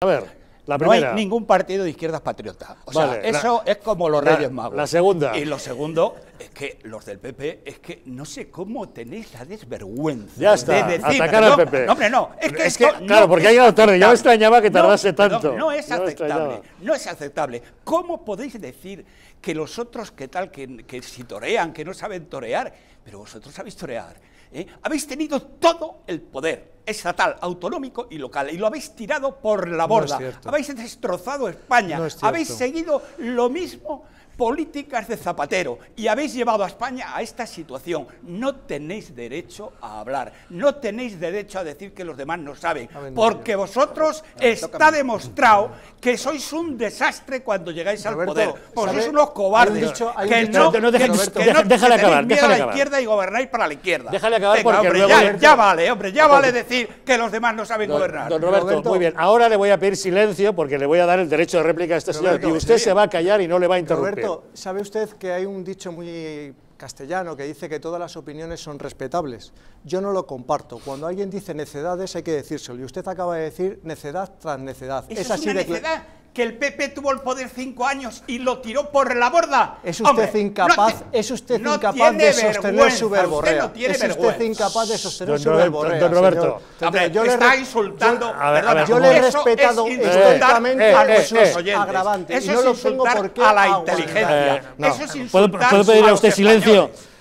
A ver, la primera. No hay ningún partido de izquierdas patriotas. O sea, eso es como los Reyes Magos. La segunda. Y lo segundo es que los del PP, es que no sé cómo tenéis la desvergüenza ya de atacar al PP. No, hombre, no, es que, Claro, porque ha llegado tarde, yo me extrañaba que tardase tanto. No, es aceptable, no es aceptable. ¿Cómo podéis decir que los otros, que tal, que, si torean, que no saben torear? Pero vosotros sabéis torear. ¿eh? Habéis tenido todo el poder estatal, autonómico y local, y lo habéis tirado por la borda. habéis destrozado España. habéis seguido lo mismo políticas de Zapatero y habéis llevado a España a esta situación. No tenéis derecho a hablar, no tenéis derecho a decir que los demás no saben, porque vosotros está demostrado que sois un desastre cuando llegáis al poder. Vosotros pues sois unos cobardes que no, que, déjale acabar, déjale la izquierda y gobernáis para la izquierda. Déjale acabar ya, vale, hombre, ya vale decir que los demás no saben gobernar. Roberto, muy bien. Ahora le voy a pedir silencio porque le voy a dar el derecho de réplica a este señora y usted se va a callar y no le va a interrumpir sabe usted que hay un dicho muy castellano que dice que todas las opiniones son respetables. Yo no lo comparto. Cuando alguien dice necedades hay que decírselo. Y usted acaba de decir necedad tras necedad. es, así es necedad que el PP tuvo el poder cinco años y lo tiró por la borda. Es usted incapaz, es usted incapaz de sostener su verborrea. es usted incapaz de sostener su Roberto, verborrea. Don Roberto, Hombre, está insultando. Yo, a ver, yo le he respetado estrictamente eh, a los eh, eh, Eso es lo a la inteligencia. Eso es insultar ¿Puedo, ¿Puedo pedirle a usted silencio?